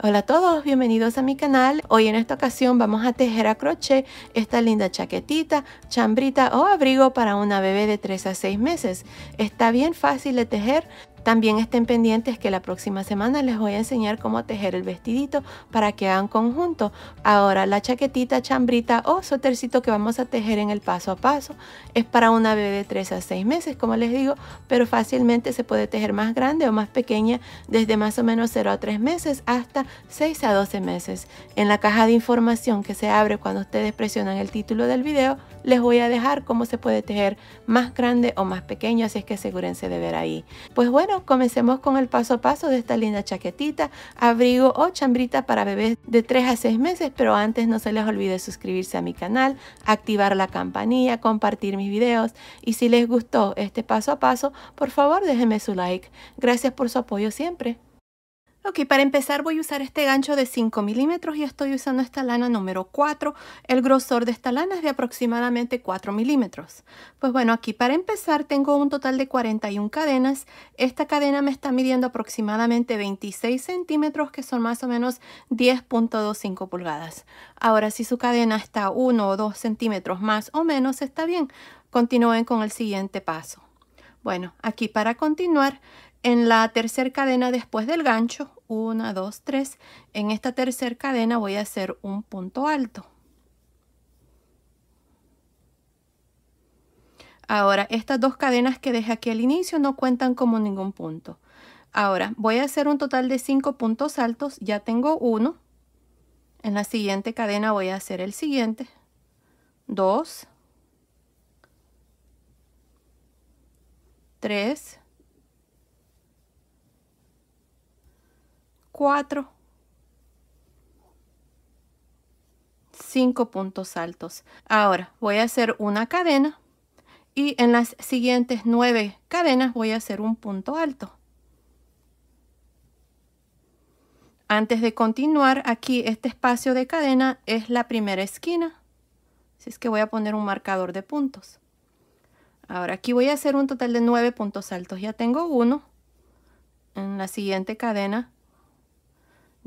Hola a todos, bienvenidos a mi canal. Hoy en esta ocasión vamos a tejer a crochet esta linda chaquetita, chambrita o abrigo para una bebé de 3 a 6 meses. Está bien fácil de tejer, también estén pendientes que la próxima semana les voy a enseñar cómo tejer el vestidito para que hagan conjunto. Ahora la chaquetita, chambrita o sotercito que vamos a tejer en el paso a paso es para una bebé de 3 a 6 meses, como les digo, pero fácilmente se puede tejer más grande o más pequeña desde más o menos 0 a 3 meses hasta 6 a 12 meses. En la caja de información que se abre cuando ustedes presionan el título del video, les voy a dejar cómo se puede tejer más grande o más pequeño, así es que asegúrense de ver ahí. Pues bueno, comencemos con el paso a paso de esta linda chaquetita, abrigo o chambrita para bebés de 3 a 6 meses, pero antes no se les olvide suscribirse a mi canal, activar la campanilla, compartir mis videos y si les gustó este paso a paso, por favor déjenme su like. Gracias por su apoyo siempre. Ok, para empezar voy a usar este gancho de 5 milímetros y estoy usando esta lana número 4. El grosor de esta lana es de aproximadamente 4 milímetros. Pues bueno, aquí para empezar tengo un total de 41 cadenas. Esta cadena me está midiendo aproximadamente 26 centímetros, que son más o menos 10.25 pulgadas. Ahora, si su cadena está 1 o 2 centímetros más o menos, está bien. Continúen con el siguiente paso. Bueno, aquí para continuar en la tercera cadena después del gancho, 1, 2, 3, en esta tercera cadena voy a hacer un punto alto. Ahora, estas dos cadenas que dejé aquí al inicio no cuentan como ningún punto. Ahora, voy a hacer un total de 5 puntos altos, ya tengo uno. En la siguiente cadena voy a hacer el siguiente. 2, 3, 4, 5 puntos altos. Ahora voy a hacer una cadena y en las siguientes 9 cadenas voy a hacer un punto alto. Antes de continuar, aquí este espacio de cadena es la primera esquina. Así es que voy a poner un marcador de puntos. Ahora aquí voy a hacer un total de 9 puntos altos. Ya tengo uno. En la siguiente cadena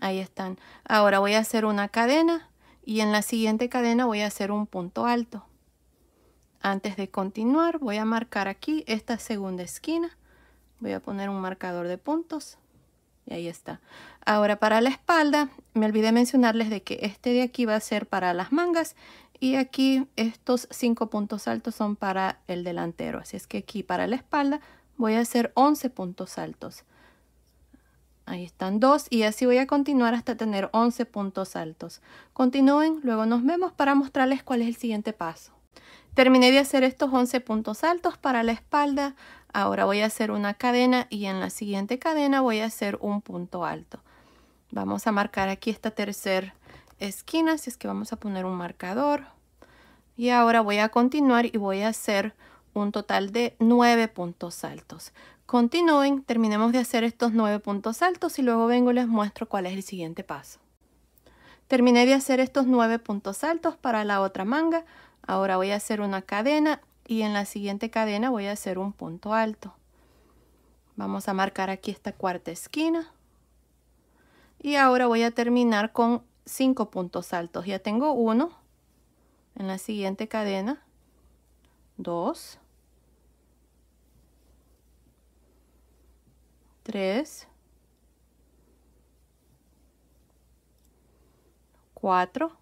Ahí están. Ahora voy a hacer una cadena y en la siguiente cadena voy a hacer un punto alto. Antes de continuar voy a marcar aquí esta segunda esquina. Voy a poner un marcador de puntos y ahí está. Ahora para la espalda me olvidé mencionarles de que este de aquí va a ser para las mangas y aquí estos cinco puntos altos son para el delantero. Así es que aquí para la espalda voy a hacer 11 puntos altos. Ahí están dos y así voy a continuar hasta tener 11 puntos altos. Continúen, luego nos vemos para mostrarles cuál es el siguiente paso. Terminé de hacer estos 11 puntos altos para la espalda. Ahora voy a hacer una cadena y en la siguiente cadena voy a hacer un punto alto. Vamos a marcar aquí esta tercera esquina, si es que vamos a poner un marcador. Y ahora voy a continuar y voy a hacer un total de 9 puntos altos. Continúen, terminemos de hacer estos nueve puntos altos y luego vengo y les muestro cuál es el siguiente paso. Terminé de hacer estos nueve puntos altos para la otra manga. Ahora voy a hacer una cadena y en la siguiente cadena voy a hacer un punto alto. Vamos a marcar aquí esta cuarta esquina. Y ahora voy a terminar con cinco puntos altos. Ya tengo uno en la siguiente cadena, dos, 3, 4,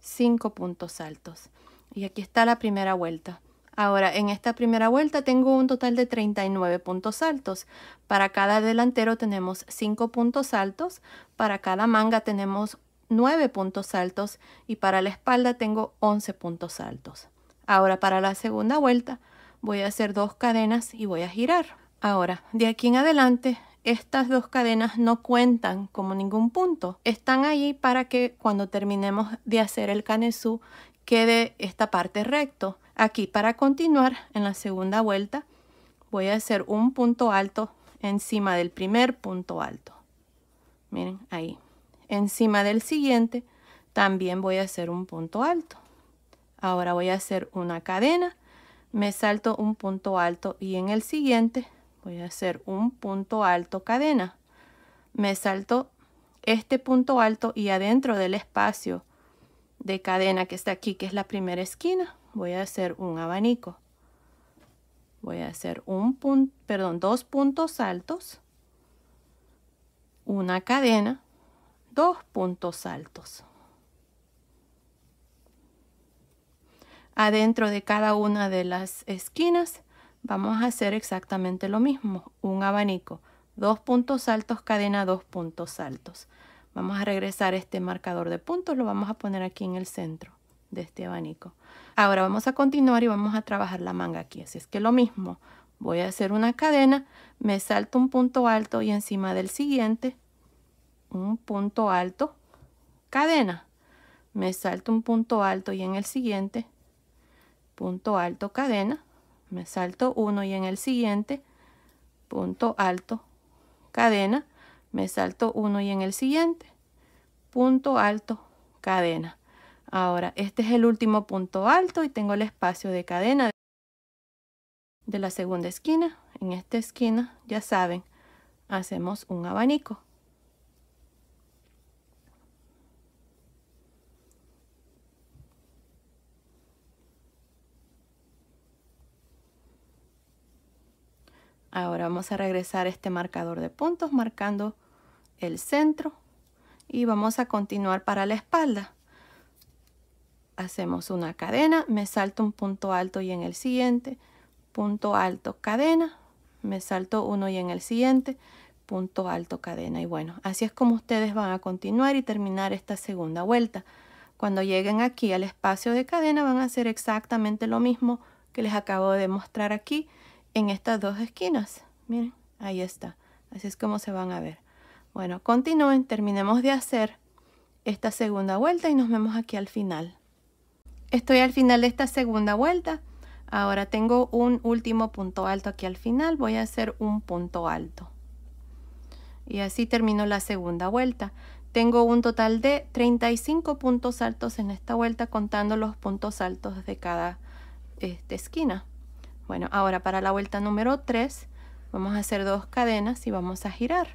5 puntos altos. Y aquí está la primera vuelta. Ahora, en esta primera vuelta tengo un total de 39 puntos altos. Para cada delantero tenemos 5 puntos altos, para cada manga tenemos 9 puntos altos y para la espalda tengo 11 puntos altos. Ahora, para la segunda vuelta voy a hacer dos cadenas y voy a girar. Ahora, de aquí en adelante, estas dos cadenas no cuentan como ningún punto. Están ahí para que cuando terminemos de hacer el canesú quede esta parte recto. Aquí para continuar en la segunda vuelta voy a hacer un punto alto encima del primer punto alto. Miren, ahí. Encima del siguiente también voy a hacer un punto alto. Ahora voy a hacer una cadena me salto un punto alto y en el siguiente voy a hacer un punto alto cadena. Me salto este punto alto y adentro del espacio de cadena que está aquí, que es la primera esquina, voy a hacer un abanico. Voy a hacer un punto, perdón, dos puntos altos, una cadena, dos puntos altos. adentro de cada una de las esquinas vamos a hacer exactamente lo mismo un abanico dos puntos altos cadena dos puntos altos vamos a regresar este marcador de puntos lo vamos a poner aquí en el centro de este abanico ahora vamos a continuar y vamos a trabajar la manga aquí así es que lo mismo voy a hacer una cadena me salto un punto alto y encima del siguiente un punto alto cadena me salto un punto alto y en el siguiente punto alto cadena, me salto uno y en el siguiente punto alto cadena, me salto uno y en el siguiente punto alto cadena. Ahora, este es el último punto alto y tengo el espacio de cadena de la segunda esquina. En esta esquina, ya saben, hacemos un abanico. Ahora vamos a regresar este marcador de puntos marcando el centro y vamos a continuar para la espalda. Hacemos una cadena, me salto un punto alto y en el siguiente, punto alto, cadena, me salto uno y en el siguiente, punto alto, cadena. Y bueno, así es como ustedes van a continuar y terminar esta segunda vuelta. Cuando lleguen aquí al espacio de cadena van a hacer exactamente lo mismo que les acabo de mostrar aquí en estas dos esquinas. Miren, ahí está. Así es como se van a ver. Bueno, continúen, terminemos de hacer esta segunda vuelta y nos vemos aquí al final. Estoy al final de esta segunda vuelta. Ahora tengo un último punto alto aquí al final. Voy a hacer un punto alto. Y así termino la segunda vuelta. Tengo un total de 35 puntos altos en esta vuelta contando los puntos altos de cada este, esquina. Bueno, ahora para la vuelta número 3 vamos a hacer dos cadenas y vamos a girar.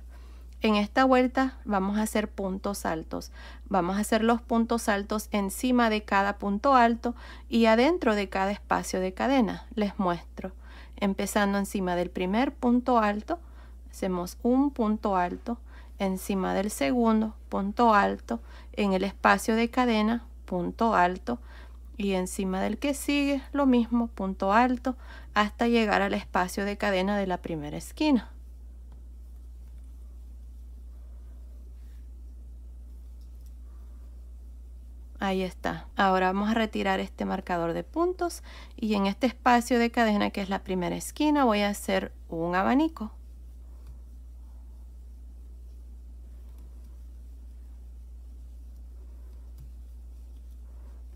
En esta vuelta vamos a hacer puntos altos. Vamos a hacer los puntos altos encima de cada punto alto y adentro de cada espacio de cadena. Les muestro. Empezando encima del primer punto alto, hacemos un punto alto, encima del segundo punto alto, en el espacio de cadena punto alto, y encima del que sigue lo mismo, punto alto, hasta llegar al espacio de cadena de la primera esquina. Ahí está. Ahora vamos a retirar este marcador de puntos y en este espacio de cadena que es la primera esquina voy a hacer un abanico.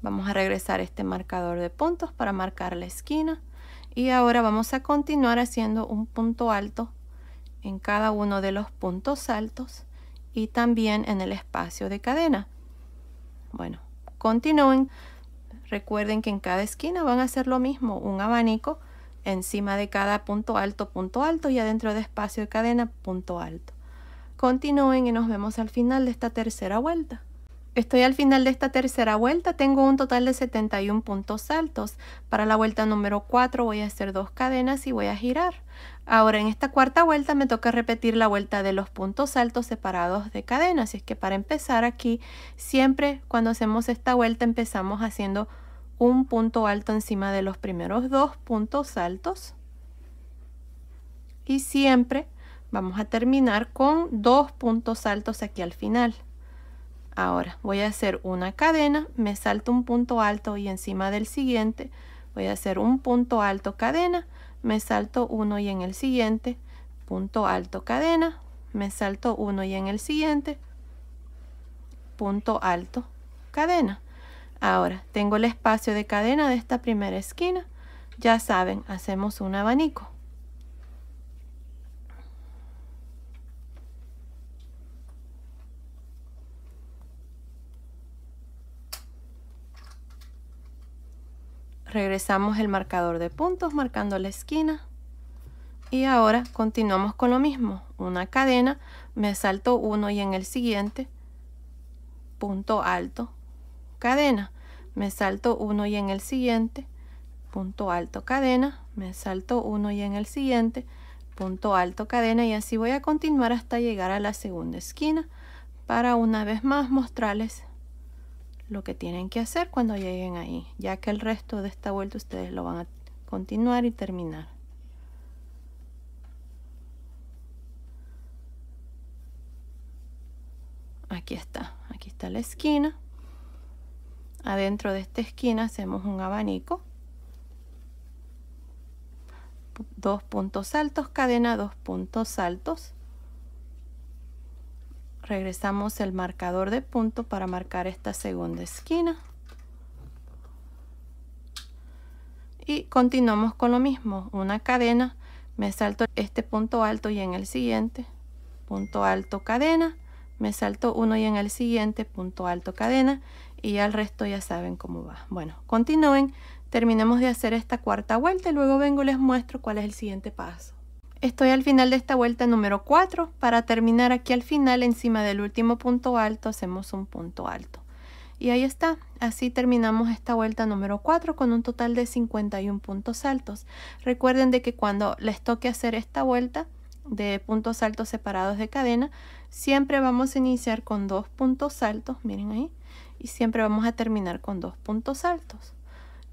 Vamos a regresar este marcador de puntos para marcar la esquina. Y ahora vamos a continuar haciendo un punto alto en cada uno de los puntos altos y también en el espacio de cadena. Bueno, continúen. Recuerden que en cada esquina van a hacer lo mismo, un abanico encima de cada punto alto, punto alto y adentro de espacio de cadena, punto alto. Continúen y nos vemos al final de esta tercera vuelta. Estoy al final de esta tercera vuelta, tengo un total de 71 puntos altos. Para la vuelta número 4 voy a hacer dos cadenas y voy a girar. Ahora en esta cuarta vuelta me toca repetir la vuelta de los puntos altos separados de cadenas Así es que para empezar aquí, siempre cuando hacemos esta vuelta empezamos haciendo un punto alto encima de los primeros dos puntos altos. Y siempre vamos a terminar con dos puntos altos aquí al final. Ahora voy a hacer una cadena, me salto un punto alto y encima del siguiente voy a hacer un punto alto cadena, me salto uno y en el siguiente punto alto cadena, me salto uno y en el siguiente punto alto cadena. Ahora tengo el espacio de cadena de esta primera esquina. Ya saben, hacemos un abanico. regresamos el marcador de puntos marcando la esquina y ahora continuamos con lo mismo una cadena me salto uno y en el siguiente punto alto cadena me salto uno y en el siguiente punto alto cadena me salto uno y en el siguiente punto alto cadena y así voy a continuar hasta llegar a la segunda esquina para una vez más mostrarles lo que tienen que hacer cuando lleguen ahí, ya que el resto de esta vuelta ustedes lo van a continuar y terminar. Aquí está, aquí está la esquina. Adentro de esta esquina hacemos un abanico. Dos puntos altos, cadena, dos puntos altos regresamos el marcador de punto para marcar esta segunda esquina y continuamos con lo mismo una cadena me salto este punto alto y en el siguiente punto alto cadena me salto uno y en el siguiente punto alto cadena y al resto ya saben cómo va bueno continúen terminemos de hacer esta cuarta vuelta y luego vengo y les muestro cuál es el siguiente paso Estoy al final de esta vuelta número 4. Para terminar aquí al final, encima del último punto alto, hacemos un punto alto. Y ahí está, así terminamos esta vuelta número 4 con un total de 51 puntos altos. Recuerden de que cuando les toque hacer esta vuelta de puntos altos separados de cadena, siempre vamos a iniciar con dos puntos altos, miren ahí, y siempre vamos a terminar con dos puntos altos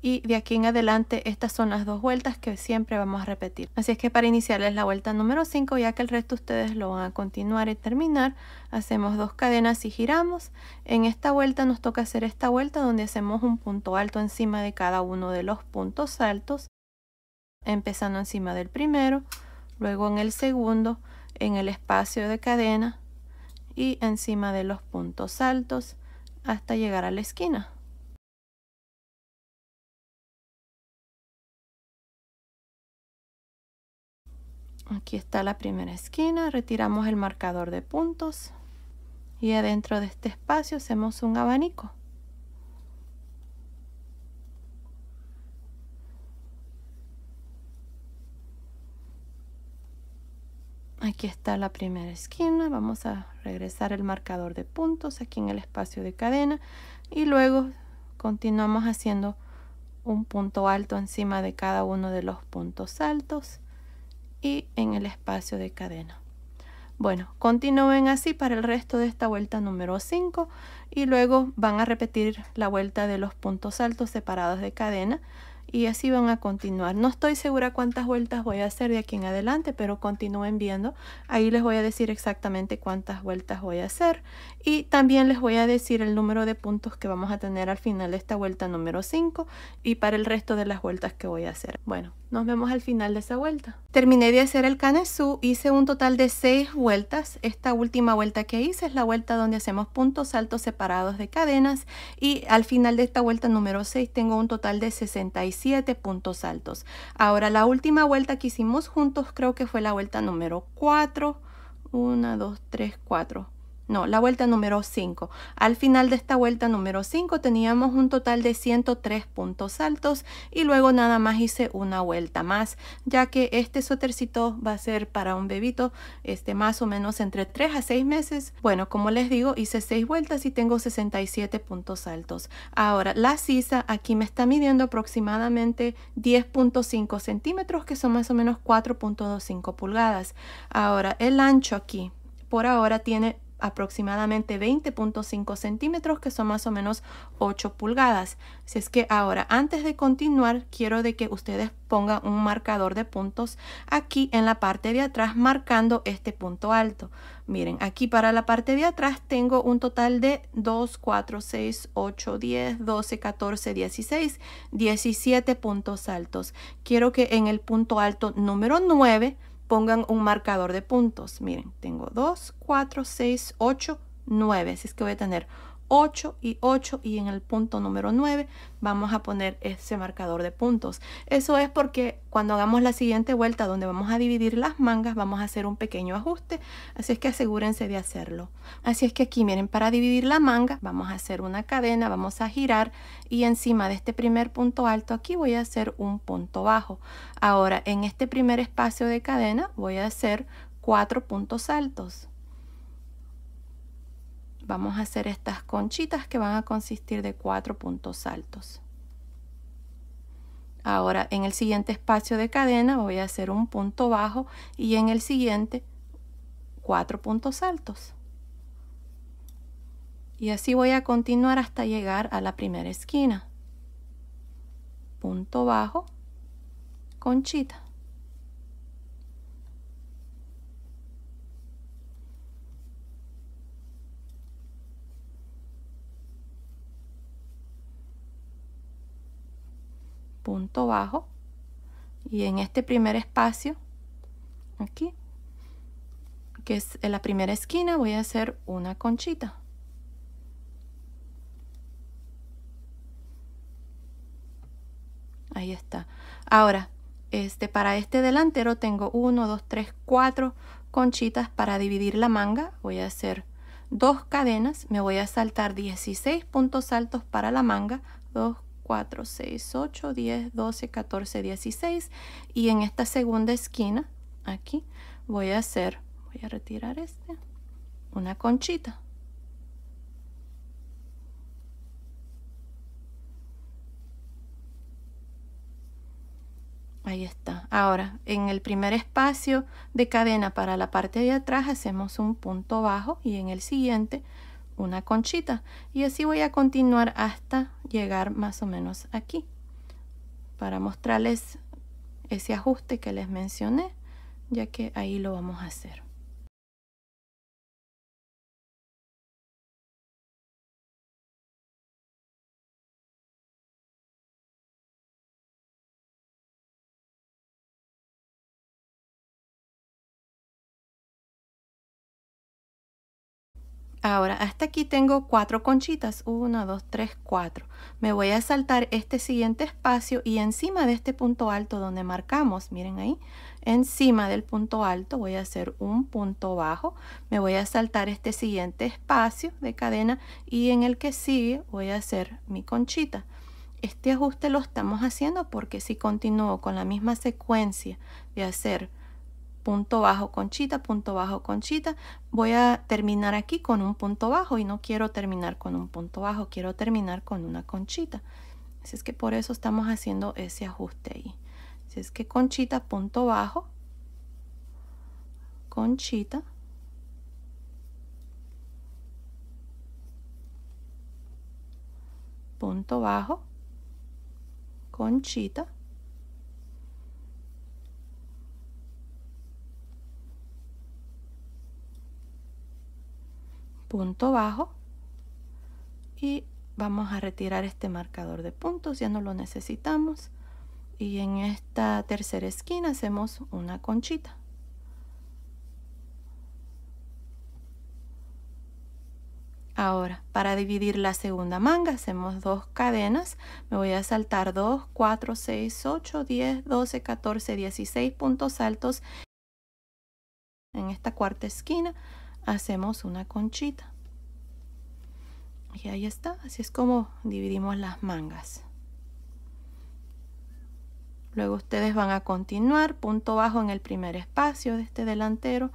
y de aquí en adelante estas son las dos vueltas que siempre vamos a repetir. Así es que para iniciarles la vuelta número 5, ya que el resto ustedes lo van a continuar y terminar, hacemos dos cadenas y giramos. En esta vuelta nos toca hacer esta vuelta donde hacemos un punto alto encima de cada uno de los puntos altos, empezando encima del primero, luego en el segundo, en el espacio de cadena y encima de los puntos altos hasta llegar a la esquina. Aquí está la primera esquina, retiramos el marcador de puntos y adentro de este espacio hacemos un abanico. Aquí está la primera esquina, vamos a regresar el marcador de puntos aquí en el espacio de cadena y luego continuamos haciendo un punto alto encima de cada uno de los puntos altos y en el espacio de cadena. Bueno, continúen así para el resto de esta vuelta número 5 y luego van a repetir la vuelta de los puntos altos separados de cadena y así van a continuar. No estoy segura cuántas vueltas voy a hacer de aquí en adelante, pero continúen viendo. Ahí les voy a decir exactamente cuántas vueltas voy a hacer y también les voy a decir el número de puntos que vamos a tener al final de esta vuelta número 5 y para el resto de las vueltas que voy a hacer. Bueno, nos vemos al final de esa vuelta. Terminé de hacer el canesú, hice un total de 6 vueltas. Esta última vuelta que hice es la vuelta donde hacemos puntos altos separados de cadenas y al final de esta vuelta número 6 tengo un total de 66 7 puntos altos. Ahora la última vuelta que hicimos juntos creo que fue la vuelta número 4. 1, 2, 3, 4 no, la vuelta número 5. Al final de esta vuelta número 5 teníamos un total de 103 puntos altos y luego nada más hice una vuelta más, ya que este sotercito va a ser para un bebito este más o menos entre 3 a 6 meses. Bueno, como les digo, hice 6 vueltas y tengo 67 puntos altos. Ahora, la sisa aquí me está midiendo aproximadamente 10.5 centímetros, que son más o menos 4.25 pulgadas. Ahora, el ancho aquí por ahora tiene aproximadamente 20.5 centímetros que son más o menos 8 pulgadas si es que ahora antes de continuar quiero de que ustedes pongan un marcador de puntos aquí en la parte de atrás marcando este punto alto miren aquí para la parte de atrás tengo un total de 2 4 6 8 10 12 14 16 17 puntos altos quiero que en el punto alto número 9 pongan un marcador de puntos. Miren, tengo 2, 4, 6, 8, 9. Así es que voy a tener 8 y 8 y en el punto número 9 vamos a poner ese marcador de puntos. Eso es porque cuando hagamos la siguiente vuelta donde vamos a dividir las mangas vamos a hacer un pequeño ajuste, así es que asegúrense de hacerlo. Así es que aquí miren, para dividir la manga vamos a hacer una cadena, vamos a girar y encima de este primer punto alto aquí voy a hacer un punto bajo. Ahora en este primer espacio de cadena voy a hacer cuatro puntos altos vamos a hacer estas conchitas que van a consistir de cuatro puntos altos. Ahora en el siguiente espacio de cadena voy a hacer un punto bajo y en el siguiente cuatro puntos altos. Y así voy a continuar hasta llegar a la primera esquina. Punto bajo, conchita. punto bajo y en este primer espacio aquí que es en la primera esquina voy a hacer una conchita ahí está ahora este para este delantero tengo 1 2 3 4 conchitas para dividir la manga voy a hacer dos cadenas me voy a saltar 16 puntos altos para la manga dos 4, 6, 8, 10, 12, 14, 16 y en esta segunda esquina aquí voy a hacer, voy a retirar este, una conchita. Ahí está. Ahora, en el primer espacio de cadena para la parte de atrás hacemos un punto bajo y en el siguiente una conchita y así voy a continuar hasta llegar más o menos aquí para mostrarles ese ajuste que les mencioné ya que ahí lo vamos a hacer Ahora, hasta aquí tengo cuatro conchitas. 1, 2, 3, 4. Me voy a saltar este siguiente espacio y encima de este punto alto donde marcamos, miren ahí, encima del punto alto voy a hacer un punto bajo. Me voy a saltar este siguiente espacio de cadena y en el que sigue voy a hacer mi conchita. Este ajuste lo estamos haciendo porque si continúo con la misma secuencia de hacer punto bajo conchita, punto bajo conchita. Voy a terminar aquí con un punto bajo y no quiero terminar con un punto bajo, quiero terminar con una conchita. Así es que por eso estamos haciendo ese ajuste ahí. Así es que conchita, punto bajo, conchita. Punto bajo, conchita. punto bajo y vamos a retirar este marcador de puntos, ya no lo necesitamos. Y en esta tercera esquina hacemos una conchita. Ahora, para dividir la segunda manga, hacemos dos cadenas. Me voy a saltar 2, 4, 6, 8, 10, 12, 14, 16 puntos altos en esta cuarta esquina hacemos una conchita. Y ahí está, así es como dividimos las mangas. Luego ustedes van a continuar, punto bajo en el primer espacio de este delantero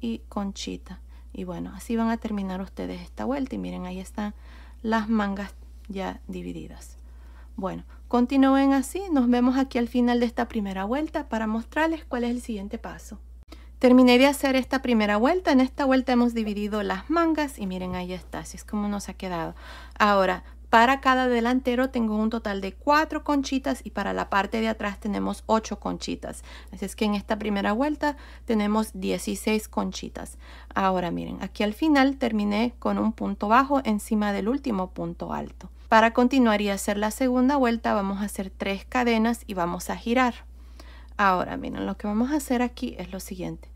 y conchita. Y bueno, así van a terminar ustedes esta vuelta y miren, ahí están las mangas ya divididas. Bueno, continúen así, nos vemos aquí al final de esta primera vuelta para mostrarles cuál es el siguiente paso. Terminé de hacer esta primera vuelta. En esta vuelta hemos dividido las mangas y miren, ahí está. Así es como nos ha quedado. Ahora, para cada delantero tengo un total de cuatro conchitas y para la parte de atrás tenemos ocho conchitas. Así es que en esta primera vuelta tenemos 16 conchitas. Ahora miren, aquí al final terminé con un punto bajo encima del último punto alto. Para continuar y hacer la segunda vuelta vamos a hacer tres cadenas y vamos a girar. Ahora miren, lo que vamos a hacer aquí es lo siguiente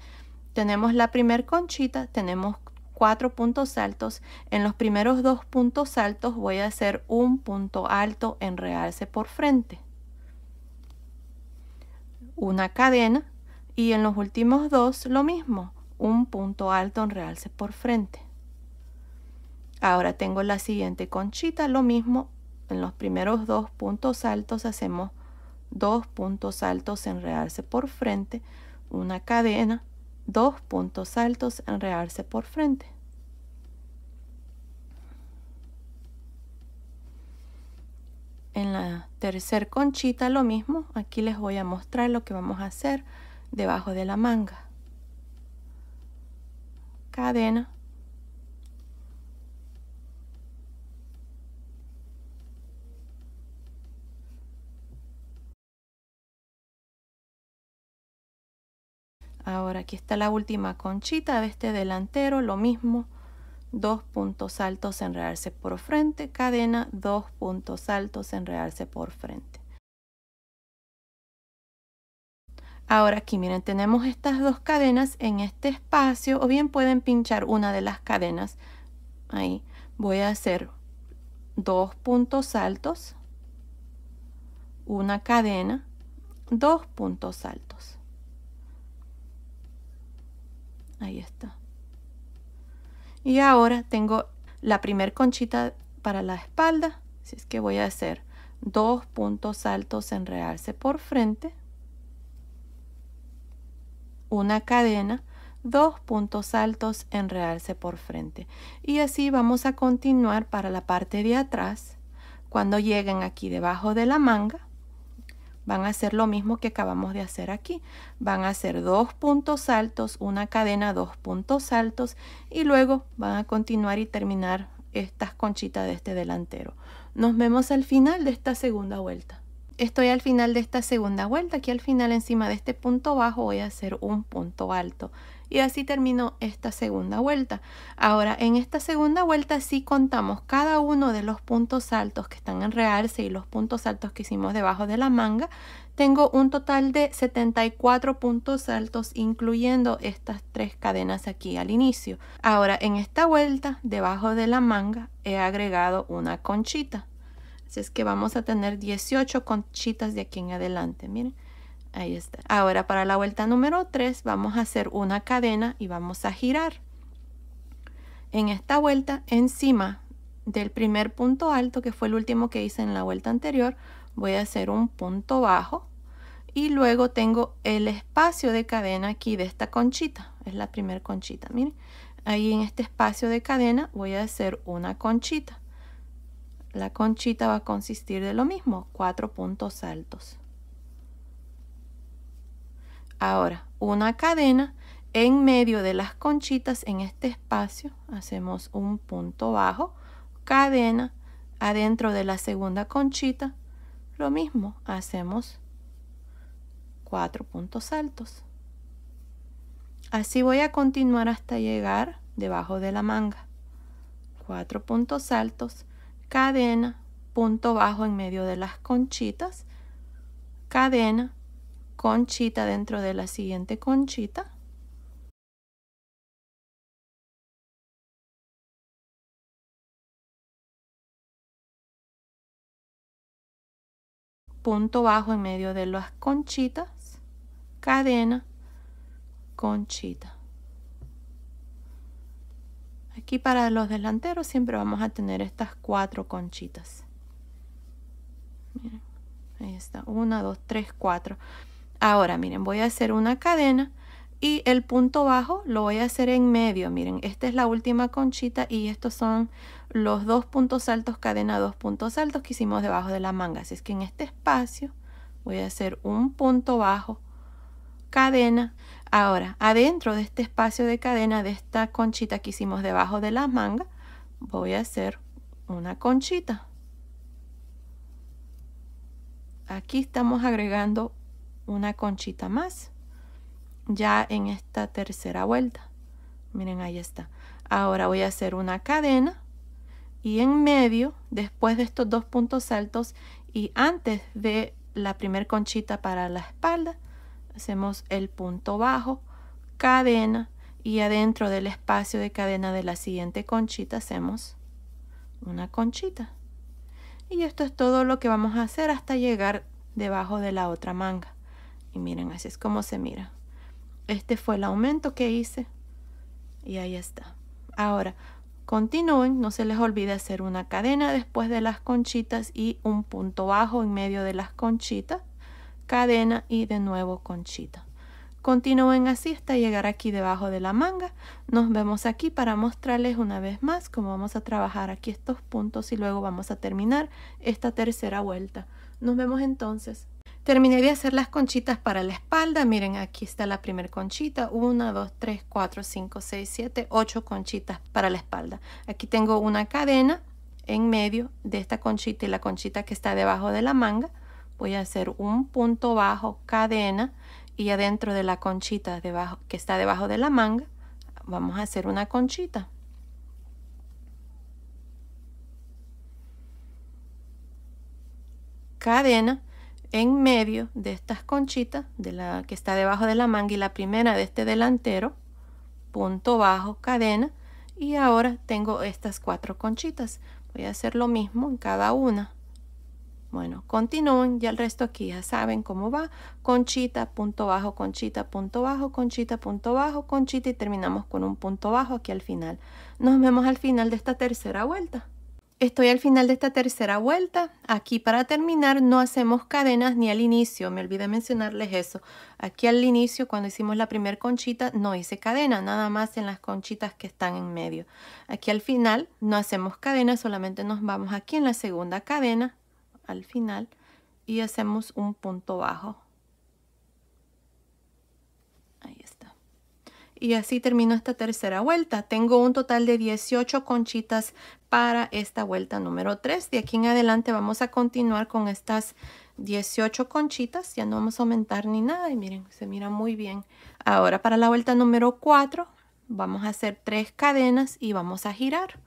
tenemos la primer conchita, tenemos cuatro puntos altos. En los primeros dos puntos altos voy a hacer un punto alto en realce por frente. Una cadena y en los últimos dos lo mismo, un punto alto en realce por frente. Ahora tengo la siguiente conchita, lo mismo, en los primeros dos puntos altos hacemos dos puntos altos en realce por frente, una cadena dos puntos altos en por frente. En la tercer conchita lo mismo, aquí les voy a mostrar lo que vamos a hacer debajo de la manga. Cadena, Ahora aquí está la última conchita de este delantero, lo mismo, dos puntos altos, en realce por frente, cadena, dos puntos altos, en realce por frente. Ahora aquí miren, tenemos estas dos cadenas en este espacio o bien pueden pinchar una de las cadenas. Ahí voy a hacer dos puntos altos, una cadena, dos puntos altos. Ahí está. Y ahora tengo la primer conchita para la espalda. Así es que voy a hacer dos puntos altos en realce por frente. Una cadena, dos puntos altos en realce por frente. Y así vamos a continuar para la parte de atrás. Cuando lleguen aquí debajo de la manga, van a hacer lo mismo que acabamos de hacer aquí. Van a hacer dos puntos altos, una cadena, dos puntos altos y luego van a continuar y terminar estas conchitas de este delantero. Nos vemos al final de esta segunda vuelta. Estoy al final de esta segunda vuelta, aquí al final encima de este punto bajo voy a hacer un punto alto y así terminó esta segunda vuelta. Ahora, en esta segunda vuelta si contamos cada uno de los puntos altos que están en realce y los puntos altos que hicimos debajo de la manga. Tengo un total de 74 puntos altos incluyendo estas tres cadenas aquí al inicio. Ahora, en esta vuelta, debajo de la manga, he agregado una conchita. Así es que vamos a tener 18 conchitas de aquí en adelante, miren. Ahí está. Ahora para la vuelta número 3 vamos a hacer una cadena y vamos a girar. En esta vuelta encima del primer punto alto que fue el último que hice en la vuelta anterior voy a hacer un punto bajo y luego tengo el espacio de cadena aquí de esta conchita. Es la primer conchita, miren. Ahí en este espacio de cadena voy a hacer una conchita. La conchita va a consistir de lo mismo, cuatro puntos altos. Ahora, una cadena en medio de las conchitas en este espacio, hacemos un punto bajo, cadena, adentro de la segunda conchita, lo mismo, hacemos cuatro puntos altos. Así voy a continuar hasta llegar debajo de la manga. Cuatro puntos altos, cadena, punto bajo en medio de las conchitas, cadena, conchita dentro de la siguiente conchita. punto bajo en medio de las conchitas, cadena, conchita. Aquí para los delanteros siempre vamos a tener estas cuatro conchitas. ahí está, una, dos, tres, cuatro. Ahora, miren, voy a hacer una cadena y el punto bajo lo voy a hacer en medio. Miren, esta es la última conchita y estos son los dos puntos altos, cadena dos puntos altos que hicimos debajo de la manga. Así es que en este espacio voy a hacer un punto bajo, cadena. Ahora, adentro de este espacio de cadena, de esta conchita que hicimos debajo de la manga, voy a hacer una conchita. Aquí estamos agregando una conchita más ya en esta tercera vuelta miren ahí está ahora voy a hacer una cadena y en medio después de estos dos puntos altos y antes de la primer conchita para la espalda hacemos el punto bajo cadena y adentro del espacio de cadena de la siguiente conchita hacemos una conchita y esto es todo lo que vamos a hacer hasta llegar debajo de la otra manga y miren, así es como se mira. Este fue el aumento que hice. Y ahí está. Ahora, continúen. No se les olvide hacer una cadena después de las conchitas y un punto bajo en medio de las conchitas. Cadena y de nuevo conchita. Continúen así hasta llegar aquí debajo de la manga. Nos vemos aquí para mostrarles una vez más cómo vamos a trabajar aquí estos puntos y luego vamos a terminar esta tercera vuelta. Nos vemos entonces. Terminé de hacer las conchitas para la espalda. Miren, aquí está la primer conchita. 1, 2, 3, 4, 5, 6, 7, 8 conchitas para la espalda. Aquí tengo una cadena en medio de esta conchita y la conchita que está debajo de la manga. Voy a hacer un punto bajo, cadena, y adentro de la conchita debajo, que está debajo de la manga, vamos a hacer una conchita. Cadena en medio de estas conchitas, de la que está debajo de la manga y la primera de este delantero, punto bajo, cadena, y ahora tengo estas cuatro conchitas. Voy a hacer lo mismo en cada una. Bueno, continúen, ya el resto aquí ya saben cómo va. Conchita, punto bajo, conchita, punto bajo, conchita, punto bajo, conchita y terminamos con un punto bajo aquí al final. Nos vemos al final de esta tercera vuelta. Estoy al final de esta tercera vuelta. Aquí para terminar no hacemos cadenas ni al inicio. Me olvidé mencionarles eso. Aquí al inicio cuando hicimos la primera conchita no hice cadena, nada más en las conchitas que están en medio. Aquí al final no hacemos cadena, solamente nos vamos aquí en la segunda cadena al final y hacemos un punto bajo. Y así termino esta tercera vuelta. Tengo un total de 18 conchitas para esta vuelta número 3. De aquí en adelante vamos a continuar con estas 18 conchitas. Ya no vamos a aumentar ni nada. Y miren, se mira muy bien. Ahora para la vuelta número 4 vamos a hacer 3 cadenas y vamos a girar.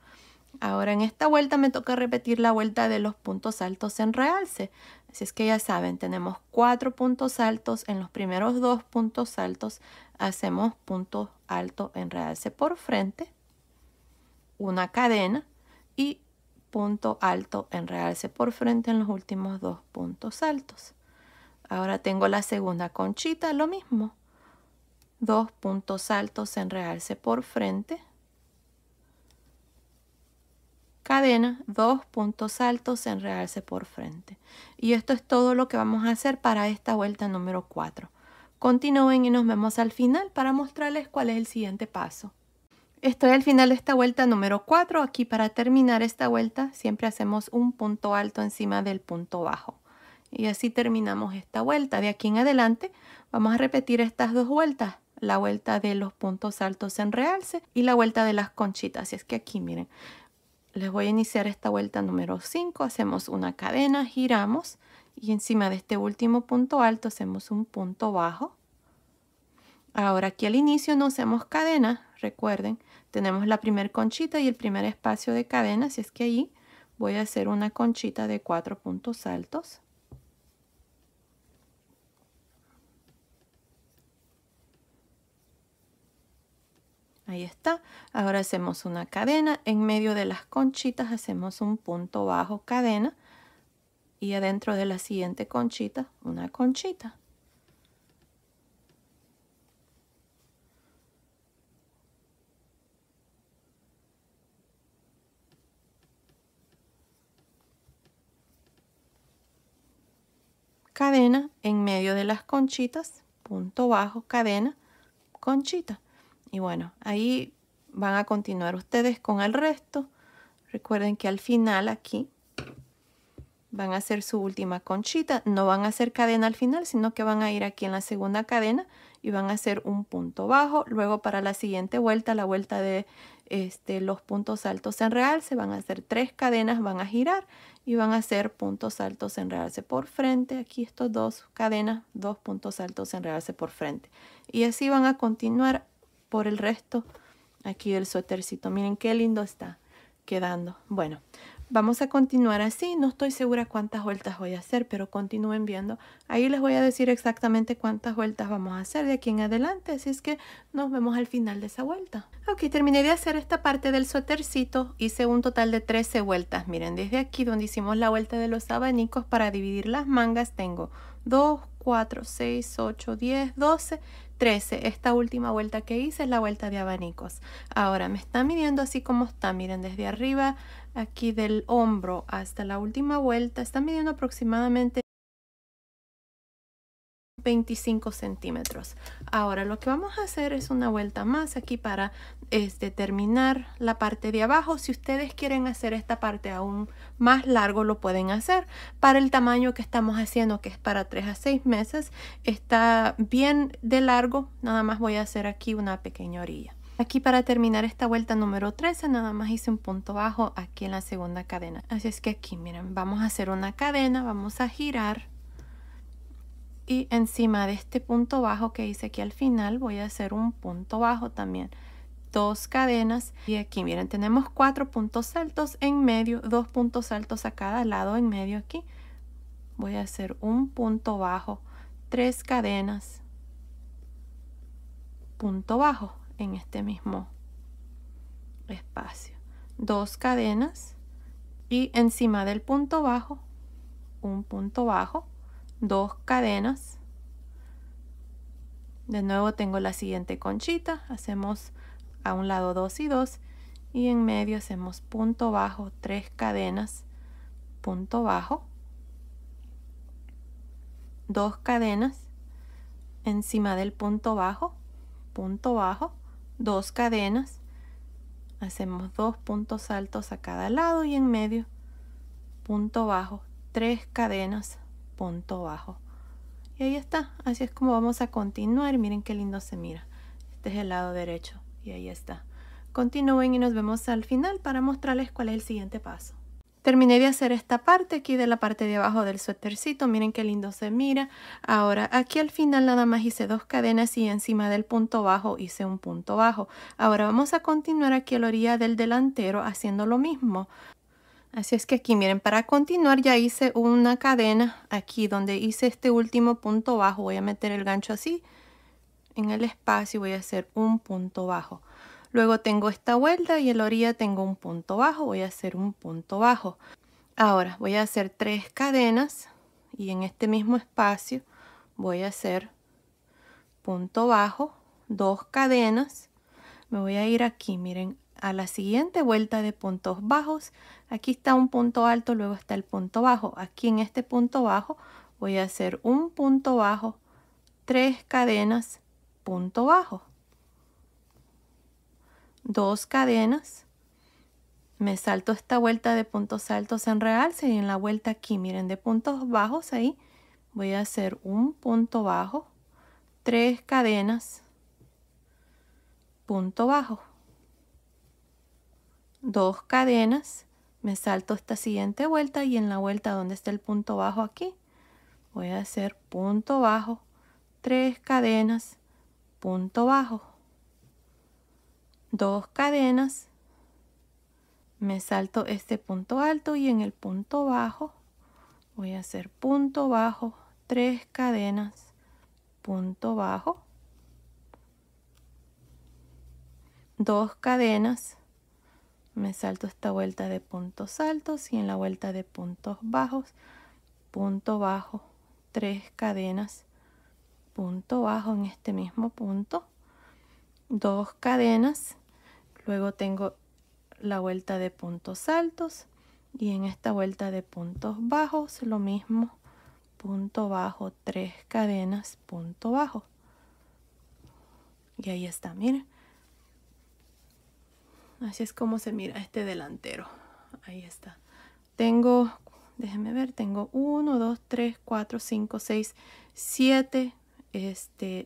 Ahora en esta vuelta me toca repetir la vuelta de los puntos altos en realce. Si es que ya saben, tenemos cuatro puntos altos. En los primeros dos puntos altos hacemos punto alto en realce por frente, una cadena y punto alto en realce por frente en los últimos dos puntos altos. Ahora tengo la segunda conchita, lo mismo. Dos puntos altos en realce por frente, cadena, dos puntos altos en realce por frente. Y esto es todo lo que vamos a hacer para esta vuelta número 4. Continúen y nos vemos al final para mostrarles cuál es el siguiente paso. Estoy al final de esta vuelta número 4. Aquí para terminar esta vuelta siempre hacemos un punto alto encima del punto bajo. Y así terminamos esta vuelta. De aquí en adelante vamos a repetir estas dos vueltas. La vuelta de los puntos altos en realce y la vuelta de las conchitas. Así es que aquí miren, les voy a iniciar esta vuelta número 5, hacemos una cadena, giramos y encima de este último punto alto hacemos un punto bajo. Ahora aquí al inicio no hacemos cadena, recuerden, tenemos la primer conchita y el primer espacio de cadena, si es que ahí voy a hacer una conchita de cuatro puntos altos. Ahí está. Ahora hacemos una cadena. En medio de las conchitas hacemos un punto bajo cadena. Y adentro de la siguiente conchita, una conchita. cadena en medio de las conchitas, punto bajo, cadena, conchita. Y bueno, ahí van a continuar ustedes con el resto. Recuerden que al final aquí van a hacer su última conchita. No van a hacer cadena al final, sino que van a ir aquí en la segunda cadena y van a hacer un punto bajo. Luego para la siguiente vuelta, la vuelta de este, los puntos altos en real se van a hacer tres cadenas, van a girar y van a hacer puntos altos en realce por frente. Aquí estos dos cadenas, dos puntos altos en realce por frente. Y así van a continuar por el resto. Aquí el suétercito, miren qué lindo está quedando. Bueno, vamos a continuar así. No estoy segura cuántas vueltas voy a hacer, pero continúen viendo. Ahí les voy a decir exactamente cuántas vueltas vamos a hacer de aquí en adelante. Así es que nos vemos al final de esa vuelta. Ok, terminé de hacer esta parte del suétercito. Hice un total de 13 vueltas. Miren, desde aquí donde hicimos la vuelta de los abanicos para dividir las mangas tengo 2, 4, 6, 8, 10, 12, 13. Esta última vuelta que hice es la vuelta de abanicos. Ahora me está midiendo así como está. Miren, desde arriba, aquí del hombro hasta la última vuelta, está midiendo aproximadamente 25 centímetros ahora lo que vamos a hacer es una vuelta más aquí para este, terminar la parte de abajo si ustedes quieren hacer esta parte aún más largo lo pueden hacer para el tamaño que estamos haciendo que es para 3 a 6 meses está bien de largo nada más voy a hacer aquí una pequeña orilla Aquí para terminar esta vuelta número 13 nada más hice un punto bajo aquí en la segunda cadena. Así es que aquí miren, vamos a hacer una cadena, vamos a girar y encima de este punto bajo que hice aquí al final voy a hacer un punto bajo también dos cadenas y aquí miren tenemos cuatro puntos altos en medio dos puntos altos a cada lado en medio aquí voy a hacer un punto bajo tres cadenas punto bajo en este mismo espacio dos cadenas y encima del punto bajo un punto bajo dos cadenas. De nuevo tengo la siguiente conchita, hacemos a un lado dos y dos y en medio hacemos punto bajo, tres cadenas, punto bajo, dos cadenas encima del punto bajo, punto bajo, dos cadenas, hacemos dos puntos altos a cada lado y en medio punto bajo, tres cadenas, punto bajo y ahí está así es como vamos a continuar miren qué lindo se mira este es el lado derecho y ahí está continúen y nos vemos al final para mostrarles cuál es el siguiente paso Terminé de hacer esta parte aquí de la parte de abajo del suétercito, miren qué lindo se mira. Ahora aquí al final nada más hice dos cadenas y encima del punto bajo hice un punto bajo. Ahora vamos a continuar aquí a la orilla del delantero haciendo lo mismo. Así es que aquí miren, para continuar ya hice una cadena aquí donde hice este último punto bajo. Voy a meter el gancho así en el espacio y voy a hacer un punto bajo. Luego tengo esta vuelta y en la orilla tengo un punto bajo. Voy a hacer un punto bajo. Ahora voy a hacer tres cadenas y en este mismo espacio voy a hacer punto bajo, dos cadenas. Me voy a ir aquí, miren, a la siguiente vuelta de puntos bajos Aquí está un punto alto, luego está el punto bajo. Aquí en este punto bajo voy a hacer un punto bajo, tres cadenas, punto bajo. Dos cadenas, me salto esta vuelta de puntos altos en real, y en la vuelta aquí, miren, de puntos bajos ahí, voy a hacer un punto bajo, tres cadenas, punto bajo, dos cadenas, me salto esta siguiente vuelta y en la vuelta donde está el punto bajo aquí voy a hacer punto bajo tres cadenas punto bajo dos cadenas me salto este punto alto y en el punto bajo voy a hacer punto bajo tres cadenas punto bajo dos cadenas me salto esta vuelta de puntos altos y en la vuelta de puntos bajos punto bajo tres cadenas punto bajo en este mismo punto dos cadenas luego tengo la vuelta de puntos altos y en esta vuelta de puntos bajos lo mismo punto bajo tres cadenas punto bajo y ahí está miren Así es como se mira este delantero. Ahí está. Tengo, déjenme ver, tengo 1, 2, 3, 4, 5, 6, 7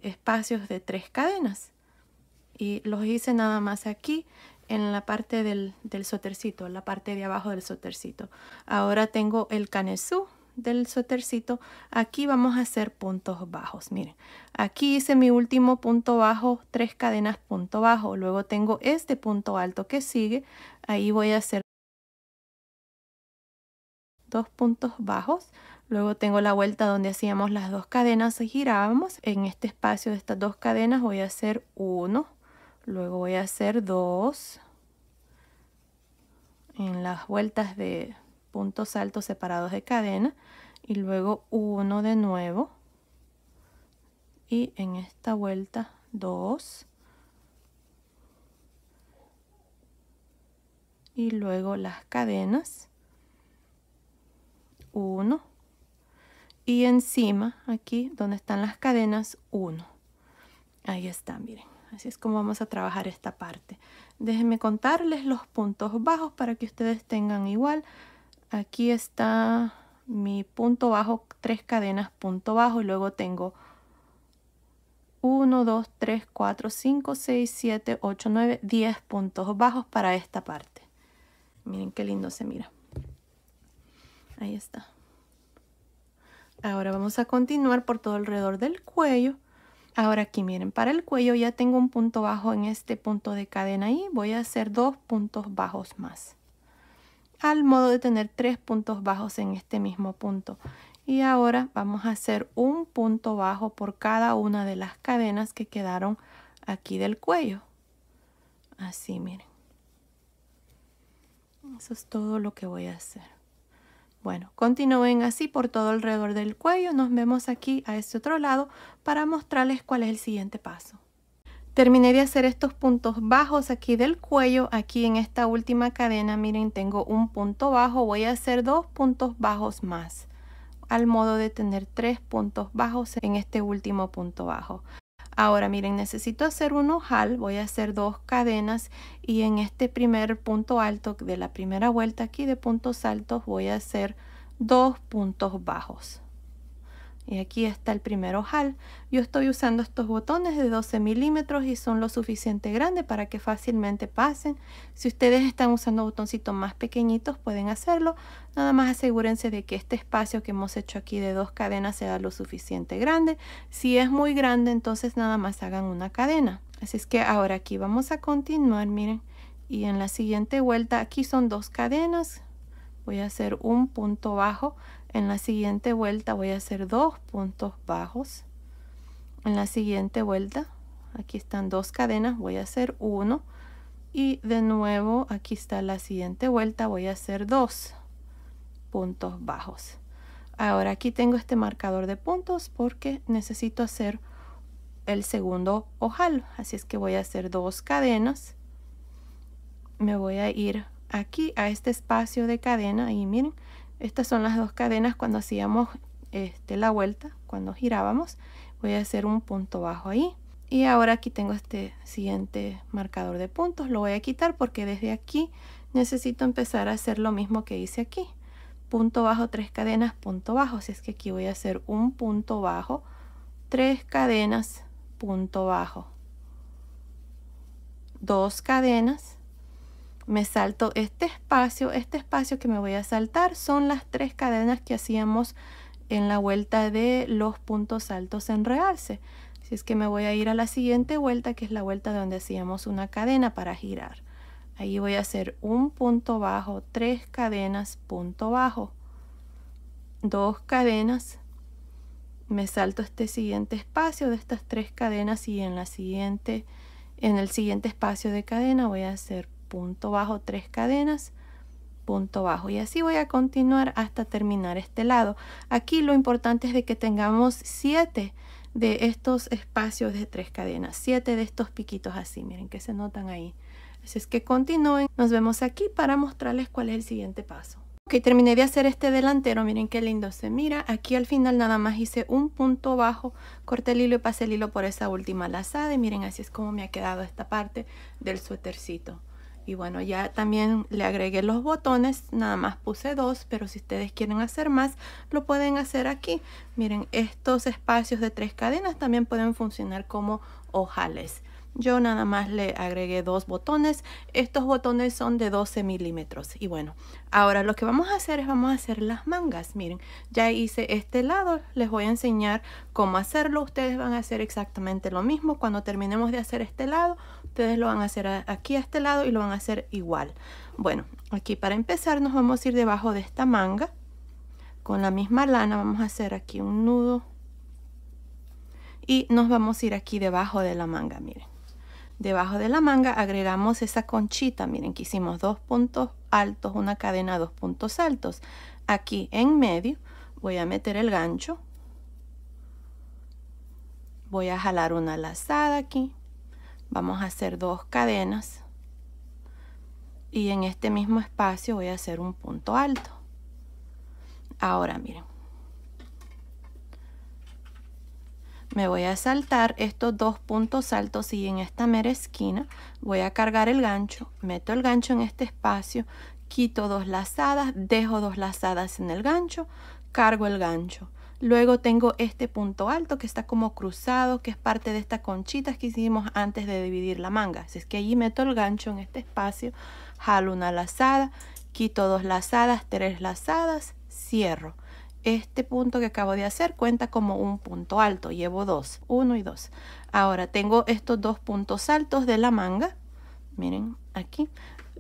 espacios de tres cadenas. Y los hice nada más aquí en la parte del, del sotercito, la parte de abajo del sotercito. Ahora tengo el canesú del suétercito, aquí vamos a hacer puntos bajos. Miren, aquí hice mi último punto bajo, tres cadenas punto bajo. Luego tengo este punto alto que sigue. Ahí voy a hacer dos puntos bajos. Luego tengo la vuelta donde hacíamos las dos cadenas y girábamos. En este espacio de estas dos cadenas voy a hacer uno. Luego voy a hacer dos. En las vueltas de puntos altos separados de cadena y luego uno de nuevo y en esta vuelta dos y luego las cadenas uno y encima aquí donde están las cadenas uno ahí están miren así es como vamos a trabajar esta parte déjenme contarles los puntos bajos para que ustedes tengan igual aquí está mi punto bajo, tres cadenas, punto bajo y luego tengo 1, 2, 3, 4, 5, 6, 7, 8, 9, 10 puntos bajos para esta parte. Miren qué lindo se mira. Ahí está. Ahora vamos a continuar por todo alrededor del cuello. Ahora aquí miren, para el cuello ya tengo un punto bajo en este punto de cadena y voy a hacer dos puntos bajos más al modo de tener tres puntos bajos en este mismo punto. Y ahora vamos a hacer un punto bajo por cada una de las cadenas que quedaron aquí del cuello. Así, miren. Eso es todo lo que voy a hacer. Bueno, continúen así por todo alrededor del cuello. Nos vemos aquí a este otro lado para mostrarles cuál es el siguiente paso. Terminé de hacer estos puntos bajos aquí del cuello, aquí en esta última cadena, miren, tengo un punto bajo, voy a hacer dos puntos bajos más, al modo de tener tres puntos bajos en este último punto bajo. Ahora miren, necesito hacer un ojal, voy a hacer dos cadenas y en este primer punto alto de la primera vuelta aquí de puntos altos voy a hacer dos puntos bajos. Y aquí está el primer ojal. Yo estoy usando estos botones de 12 milímetros y son lo suficiente grandes para que fácilmente pasen. Si ustedes están usando botoncitos más pequeñitos pueden hacerlo. Nada más asegúrense de que este espacio que hemos hecho aquí de dos cadenas sea lo suficiente grande. Si es muy grande entonces nada más hagan una cadena. Así es que ahora aquí vamos a continuar, miren. Y en la siguiente vuelta aquí son dos cadenas. Voy a hacer un punto bajo en la siguiente vuelta voy a hacer dos puntos bajos. En la siguiente vuelta, aquí están dos cadenas, voy a hacer uno. Y de nuevo, aquí está la siguiente vuelta, voy a hacer dos puntos bajos. Ahora aquí tengo este marcador de puntos porque necesito hacer el segundo ojal. Así es que voy a hacer dos cadenas. Me voy a ir aquí a este espacio de cadena y miren, estas son las dos cadenas cuando hacíamos este, la vuelta, cuando girábamos. Voy a hacer un punto bajo ahí. Y ahora aquí tengo este siguiente marcador de puntos. Lo voy a quitar porque desde aquí necesito empezar a hacer lo mismo que hice aquí. Punto bajo, tres cadenas, punto bajo. si es que aquí voy a hacer un punto bajo, tres cadenas, punto bajo. Dos cadenas, me salto este espacio, este espacio que me voy a saltar son las tres cadenas que hacíamos en la vuelta de los puntos altos en realce. si es que me voy a ir a la siguiente vuelta, que es la vuelta donde hacíamos una cadena para girar. Ahí voy a hacer un punto bajo, tres cadenas, punto bajo, dos cadenas, me salto este siguiente espacio de estas tres cadenas y en la siguiente en el siguiente espacio de cadena voy a hacer punto bajo, tres cadenas, punto bajo. Y así voy a continuar hasta terminar este lado. Aquí lo importante es de que tengamos siete de estos espacios de tres cadenas, siete de estos piquitos así, miren que se notan ahí. Así es que continúen, nos vemos aquí para mostrarles cuál es el siguiente paso. Ok, terminé de hacer este delantero, miren qué lindo se mira. Aquí al final nada más hice un punto bajo, corté el hilo y pasé el hilo por esa última lazada y miren así es como me ha quedado esta parte del suétercito. Y bueno, ya también le agregué los botones, nada más puse dos, pero si ustedes quieren hacer más, lo pueden hacer aquí. Miren, estos espacios de tres cadenas también pueden funcionar como ojales. Yo nada más le agregué dos botones. Estos botones son de 12 milímetros. Y bueno, ahora lo que vamos a hacer es vamos a hacer las mangas. Miren, ya hice este lado. Les voy a enseñar cómo hacerlo. Ustedes van a hacer exactamente lo mismo. Cuando terminemos de hacer este lado, ustedes lo van a hacer aquí a este lado y lo van a hacer igual bueno aquí para empezar nos vamos a ir debajo de esta manga con la misma lana vamos a hacer aquí un nudo y nos vamos a ir aquí debajo de la manga miren debajo de la manga agregamos esa conchita miren que hicimos dos puntos altos una cadena dos puntos altos aquí en medio voy a meter el gancho voy a jalar una lazada aquí vamos a hacer dos cadenas y en este mismo espacio voy a hacer un punto alto ahora miren me voy a saltar estos dos puntos altos y en esta mera esquina voy a cargar el gancho meto el gancho en este espacio quito dos lazadas dejo dos lazadas en el gancho cargo el gancho Luego tengo este punto alto que está como cruzado, que es parte de estas conchitas que hicimos antes de dividir la manga. Así es que allí meto el gancho en este espacio, jalo una lazada, quito dos lazadas, tres lazadas, cierro. Este punto que acabo de hacer cuenta como un punto alto, llevo dos, uno y dos. Ahora tengo estos dos puntos altos de la manga, miren aquí,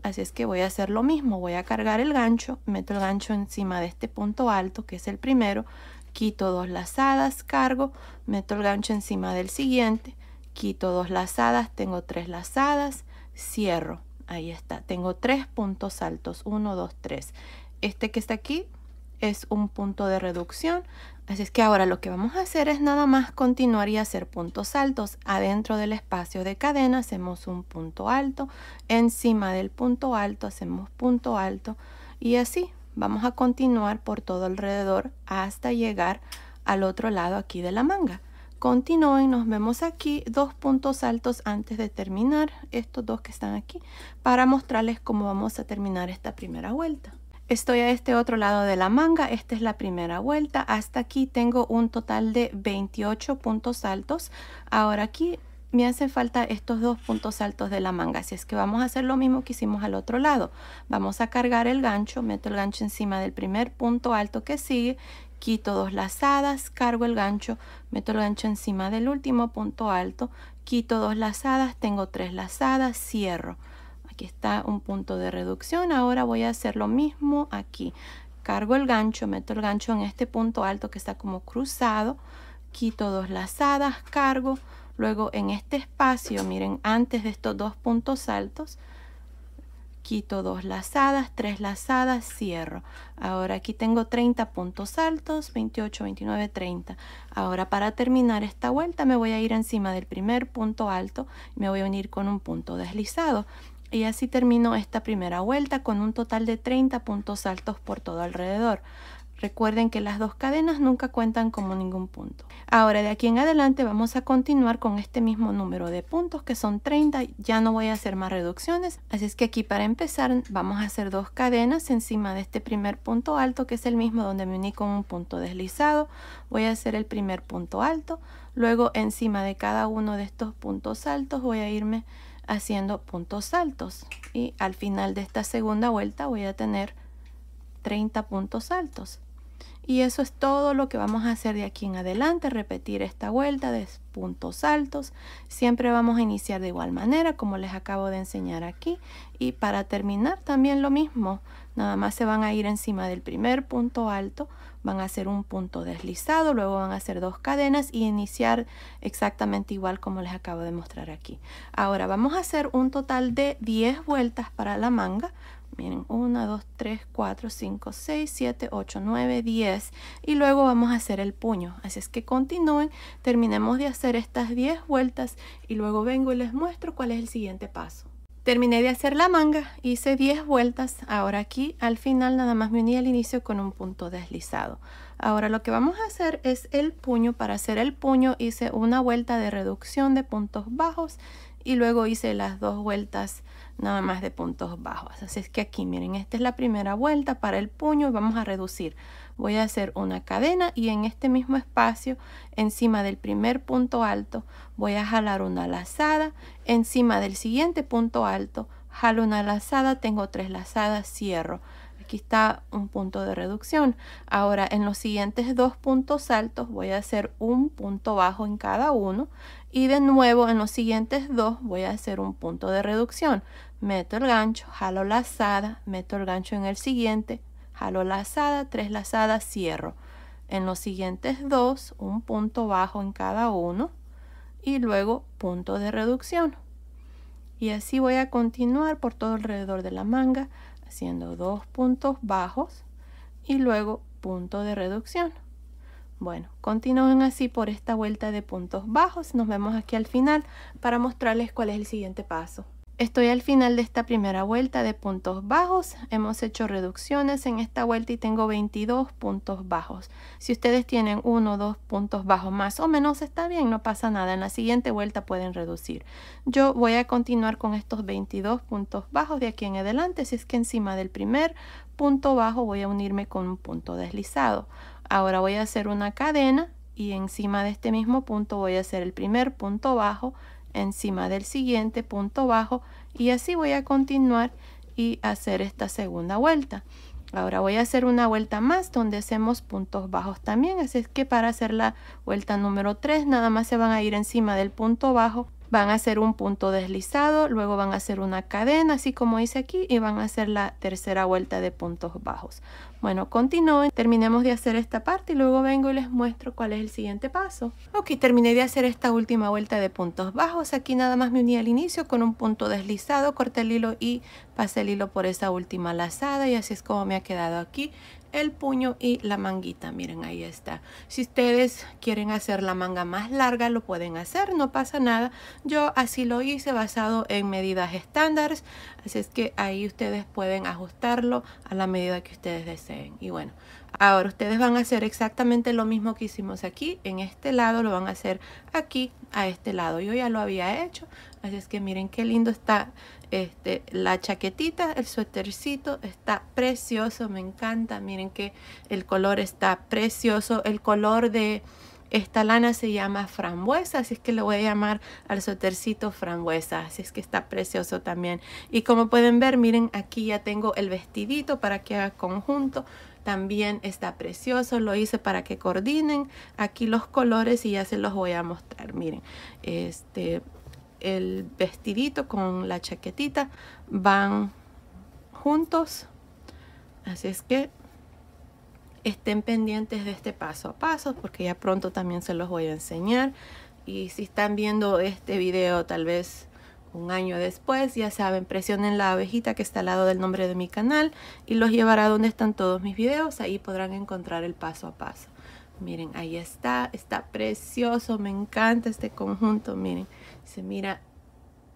así es que voy a hacer lo mismo, voy a cargar el gancho, meto el gancho encima de este punto alto que es el primero, quito dos lazadas, cargo, meto el gancho encima del siguiente, quito dos lazadas, tengo tres lazadas, cierro. Ahí está, tengo tres puntos altos, 1, dos, tres. Este que está aquí es un punto de reducción, así es que ahora lo que vamos a hacer es nada más continuar y hacer puntos altos. Adentro del espacio de cadena hacemos un punto alto, encima del punto alto hacemos punto alto y así Vamos a continuar por todo alrededor hasta llegar al otro lado aquí de la manga. Continúo y nos vemos aquí dos puntos altos antes de terminar, estos dos que están aquí, para mostrarles cómo vamos a terminar esta primera vuelta. Estoy a este otro lado de la manga, esta es la primera vuelta, hasta aquí tengo un total de 28 puntos altos. Ahora aquí me hace falta estos dos puntos altos de la manga. si es que vamos a hacer lo mismo que hicimos al otro lado. Vamos a cargar el gancho, meto el gancho encima del primer punto alto que sigue, quito dos lazadas, cargo el gancho, meto el gancho encima del último punto alto, quito dos lazadas, tengo tres lazadas, cierro. Aquí está un punto de reducción. Ahora voy a hacer lo mismo aquí. Cargo el gancho, meto el gancho en este punto alto que está como cruzado, quito dos lazadas, cargo, Luego en este espacio, miren, antes de estos dos puntos altos, quito dos lazadas, tres lazadas, cierro. Ahora aquí tengo 30 puntos altos, 28, 29, 30. Ahora para terminar esta vuelta me voy a ir encima del primer punto alto, me voy a unir con un punto deslizado. Y así termino esta primera vuelta con un total de 30 puntos altos por todo alrededor. Recuerden que las dos cadenas nunca cuentan como ningún punto. Ahora de aquí en adelante vamos a continuar con este mismo número de puntos que son 30. Ya no voy a hacer más reducciones. Así es que aquí para empezar vamos a hacer dos cadenas encima de este primer punto alto que es el mismo donde me uní con un punto deslizado. Voy a hacer el primer punto alto. Luego encima de cada uno de estos puntos altos voy a irme haciendo puntos altos. Y al final de esta segunda vuelta voy a tener 30 puntos altos. Y eso es todo lo que vamos a hacer de aquí en adelante, repetir esta vuelta de puntos altos. Siempre vamos a iniciar de igual manera como les acabo de enseñar aquí. Y para terminar también lo mismo, nada más se van a ir encima del primer punto alto, van a hacer un punto deslizado, luego van a hacer dos cadenas y iniciar exactamente igual como les acabo de mostrar aquí. Ahora vamos a hacer un total de 10 vueltas para la manga, Miren, 1, 2, 3, 4, 5, 6, 7, 8, 9, 10. Y luego vamos a hacer el puño. Así es que continúen, terminemos de hacer estas 10 vueltas y luego vengo y les muestro cuál es el siguiente paso. Terminé de hacer la manga, hice 10 vueltas, ahora aquí al final nada más me uní al inicio con un punto deslizado. Ahora lo que vamos a hacer es el puño, para hacer el puño hice una vuelta de reducción de puntos bajos y luego hice las dos vueltas nada más de puntos bajos. Así es que aquí, miren, esta es la primera vuelta para el puño y vamos a reducir. Voy a hacer una cadena y en este mismo espacio, encima del primer punto alto, voy a jalar una lazada. Encima del siguiente punto alto, jalo una lazada, tengo tres lazadas, cierro. Aquí está un punto de reducción. Ahora en los siguientes dos puntos altos voy a hacer un punto bajo en cada uno y de nuevo en los siguientes dos voy a hacer un punto de reducción. Meto el gancho, jalo lazada, meto el gancho en el siguiente, jalo lazada, tres lazadas, cierro. En los siguientes dos un punto bajo en cada uno y luego punto de reducción. Y así voy a continuar por todo alrededor de la manga haciendo dos puntos bajos y luego punto de reducción. Bueno, continúen así por esta vuelta de puntos bajos. Nos vemos aquí al final para mostrarles cuál es el siguiente paso. Estoy al final de esta primera vuelta de puntos bajos. Hemos hecho reducciones en esta vuelta y tengo 22 puntos bajos. Si ustedes tienen uno o dos puntos bajos más o menos, está bien, no pasa nada. En la siguiente vuelta pueden reducir. Yo voy a continuar con estos 22 puntos bajos de aquí en adelante. Si es que encima del primer punto bajo voy a unirme con un punto deslizado. Ahora voy a hacer una cadena y encima de este mismo punto voy a hacer el primer punto bajo encima del siguiente punto bajo y así voy a continuar y hacer esta segunda vuelta. Ahora voy a hacer una vuelta más donde hacemos puntos bajos también, así es que para hacer la vuelta número 3 nada más se van a ir encima del punto bajo van a hacer un punto deslizado, luego van a hacer una cadena, así como hice aquí, y van a hacer la tercera vuelta de puntos bajos. Bueno, continúen, terminemos de hacer esta parte y luego vengo y les muestro cuál es el siguiente paso. Ok, terminé de hacer esta última vuelta de puntos bajos, aquí nada más me uní al inicio con un punto deslizado, corté el hilo y pasé el hilo por esa última lazada y así es como me ha quedado aquí el puño y la manguita. Miren, ahí está. Si ustedes quieren hacer la manga más larga, lo pueden hacer, no pasa nada. Yo así lo hice basado en medidas estándares, así es que ahí ustedes pueden ajustarlo a la medida que ustedes deseen. Y bueno, ahora ustedes van a hacer exactamente lo mismo que hicimos aquí, en este lado lo van a hacer aquí, a este lado. Yo ya lo había hecho, Así es que miren qué lindo está este, la chaquetita, el suétercito está precioso, me encanta. Miren que el color está precioso, el color de... Esta lana se llama frambuesa, así es que le voy a llamar al suétercito frambuesa, así es que está precioso también. Y como pueden ver, miren, aquí ya tengo el vestidito para que haga conjunto. También está precioso, lo hice para que coordinen aquí los colores y ya se los voy a mostrar, miren. Este, el vestidito con la chaquetita van juntos. Así es que estén pendientes de este paso a paso porque ya pronto también se los voy a enseñar. Y si están viendo este video tal vez un año después, ya saben, presionen la abejita que está al lado del nombre de mi canal y los llevará donde están todos mis videos. Ahí podrán encontrar el paso a paso. Miren, ahí está, está precioso, me encanta este conjunto, miren. Se mira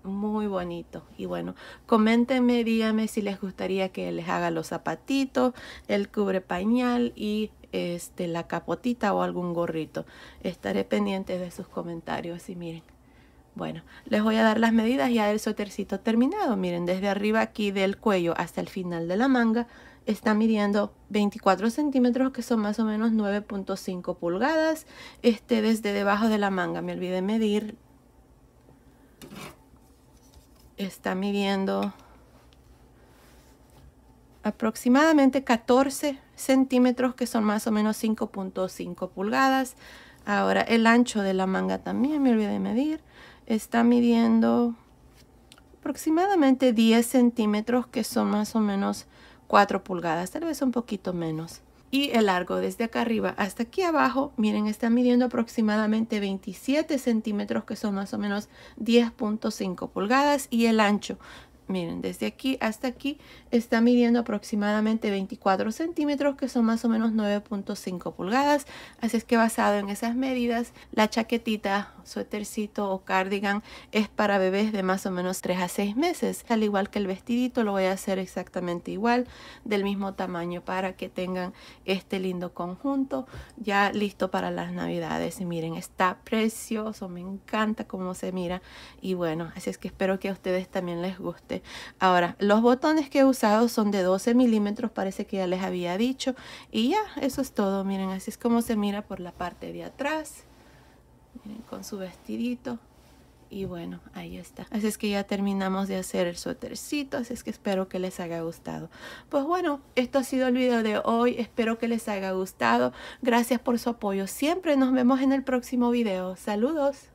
muy bonito. Y bueno, coméntenme, díganme si les gustaría que les haga los zapatitos, el cubre pañal y este, la capotita o algún gorrito. Estaré pendiente de sus comentarios y miren. Bueno, les voy a dar las medidas ya del suétercito terminado. Miren, desde arriba aquí del cuello hasta el final de la manga está midiendo 24 centímetros que son más o menos 9.5 pulgadas. Este desde debajo de la manga, me olvidé medir está midiendo aproximadamente 14 centímetros que son más o menos 5.5 pulgadas ahora el ancho de la manga también me olvidé de medir está midiendo aproximadamente 10 centímetros que son más o menos 4 pulgadas tal vez un poquito menos y el largo desde acá arriba hasta aquí abajo, miren, está midiendo aproximadamente 27 centímetros, que son más o menos 10.5 pulgadas, y el ancho, miren, desde aquí hasta aquí está midiendo aproximadamente 24 centímetros, que son más o menos 9.5 pulgadas, así es que basado en esas medidas, la chaquetita suétercito o cardigan es para bebés de más o menos 3 a 6 meses. Al igual que el vestidito lo voy a hacer exactamente igual, del mismo tamaño para que tengan este lindo conjunto ya listo para las navidades. Y miren, está precioso, me encanta cómo se mira. Y bueno, así es que espero que a ustedes también les guste. Ahora, los botones que he usado son de 12 milímetros, parece que ya les había dicho. Y ya, eso es todo, miren, así es como se mira por la parte de atrás. Miren, eh, con su vestidito. Y bueno, ahí está. Así es que ya terminamos de hacer el suétercito, así es que espero que les haya gustado. Pues bueno, esto ha sido el video de hoy, espero que les haya gustado. Gracias por su apoyo siempre, nos vemos en el próximo video. Saludos.